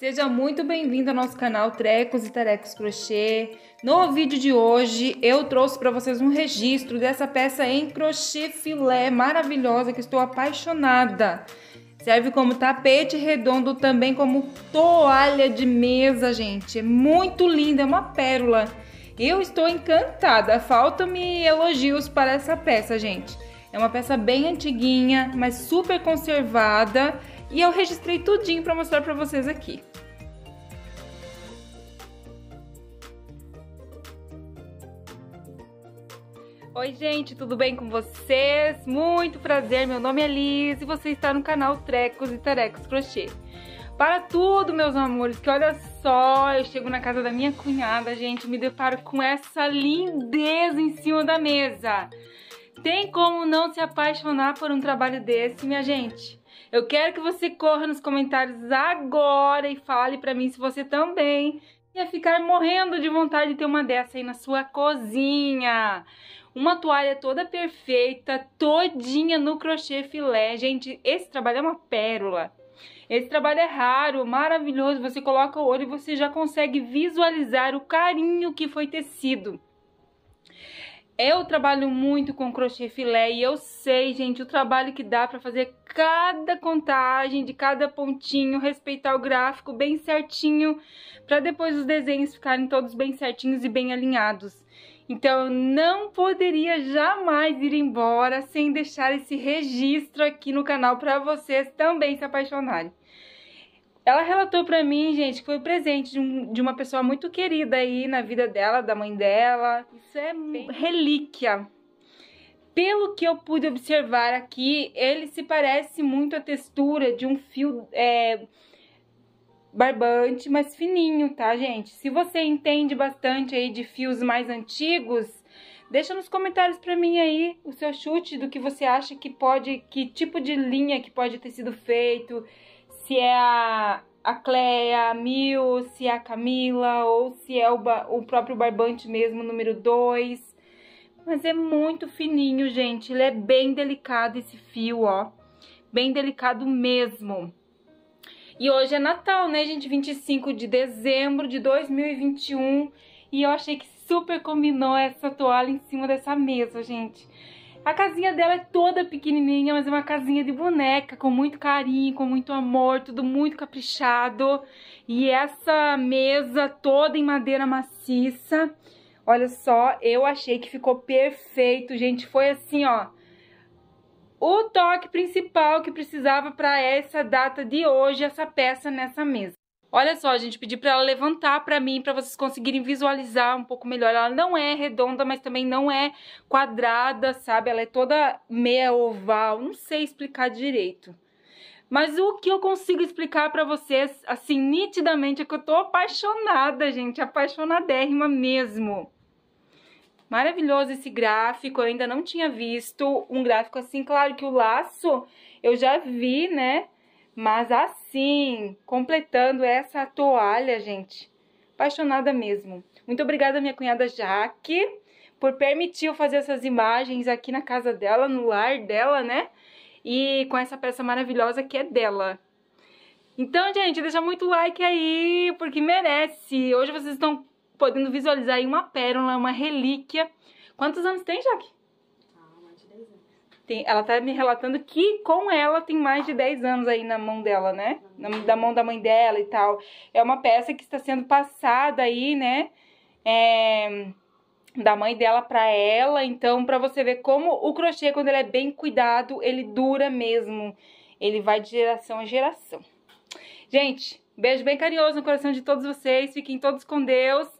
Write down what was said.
Seja muito bem-vindo ao nosso canal Trecos e Tarecos Crochê. No vídeo de hoje eu trouxe para vocês um registro dessa peça em crochê filé maravilhosa que estou apaixonada. Serve como tapete redondo, também como toalha de mesa, gente. É muito linda, é uma pérola. Eu estou encantada. Faltam-me elogios para essa peça, gente. É uma peça bem antiguinha, mas super conservada. E eu registrei tudinho para mostrar para vocês aqui. Oi, gente, tudo bem com vocês? Muito prazer, meu nome é Liz e você está no canal Trecos e Tarecos Crochê. Para tudo, meus amores, que olha só, eu chego na casa da minha cunhada, gente, me deparo com essa lindeza em cima da mesa. Tem como não se apaixonar por um trabalho desse, minha gente? Eu quero que você corra nos comentários agora e fale para mim se você também ia é ficar morrendo de vontade de ter uma dessa aí na sua cozinha. Uma toalha toda perfeita, todinha no crochê filé. Gente, esse trabalho é uma pérola. Esse trabalho é raro, maravilhoso. Você coloca o olho e você já consegue visualizar o carinho que foi tecido. Eu trabalho muito com crochê filé e eu sei, gente, o trabalho que dá para fazer cada contagem, de cada pontinho, respeitar o gráfico bem certinho, para depois os desenhos ficarem todos bem certinhos e bem alinhados. Então, eu não poderia jamais ir embora sem deixar esse registro aqui no canal para vocês também se apaixonarem. Ela relatou para mim, gente, que foi presente de, um, de, uma pessoa muito querida aí na vida dela, da mãe dela. Isso é relíquia pelo que eu pude observar aqui, ele se parece muito à textura de um fio é, barbante, mas fininho, tá, gente? Se você entende bastante aí de fios mais antigos, deixa nos comentários pra mim aí o seu chute do que você acha que pode, que tipo de linha que pode ter sido feito, se é a, a Cleia, a Mil, se é a Camila, ou se é o, o próprio barbante mesmo, número 2 mas é muito fininho, gente. Ele é bem delicado esse fio, ó. Bem delicado mesmo. E hoje é Natal, né, gente? 25 de dezembro de 2021. E eu achei que super combinou essa toalha em cima dessa mesa, gente. A casinha dela é toda pequenininha, mas é uma casinha de boneca, com muito carinho, com muito amor, tudo muito caprichado. E essa mesa toda em madeira maciça. Olha só, eu achei que ficou perfeito, gente. Foi assim, ó. O toque principal que precisava para essa data de hoje, essa peça nessa mesa. Olha só, gente, pedi para ela levantar para mim, para vocês conseguirem visualizar um pouco melhor. Ela não é redonda, mas também não é quadrada, sabe? Ela é toda meia oval, não sei explicar direito. Mas o que eu consigo explicar para vocês, assim, nitidamente, é que eu tô apaixonada, gente, apaixonadérrima mesmo. Maravilhoso esse gráfico, eu ainda não tinha visto um gráfico assim. Claro que o laço eu já vi, né? Mas assim, completando essa toalha, gente. Apaixonada mesmo. Muito obrigada, minha cunhada Jaque, por permitir eu fazer essas imagens aqui na casa dela, no lar dela, né? E com essa peça maravilhosa que é dela. Então, gente, deixa muito like aí, porque merece. Hoje vocês estão podendo visualizar aí uma pérola, uma relíquia. Quantos anos tem, Jaque? Ah, mais de 10 anos. Tem, ela tá me relatando que com ela tem mais de 10 anos aí na mão dela, né? Na, da mão da mãe dela e tal. É uma peça que está sendo passada aí, né? É, da mãe dela para ela. Então, para você ver como o crochê, quando ele é bem cuidado, ele dura mesmo. Ele vai de geração a geração. Gente, beijo bem carinhoso no coração de todos vocês. Fiquem todos com Deus.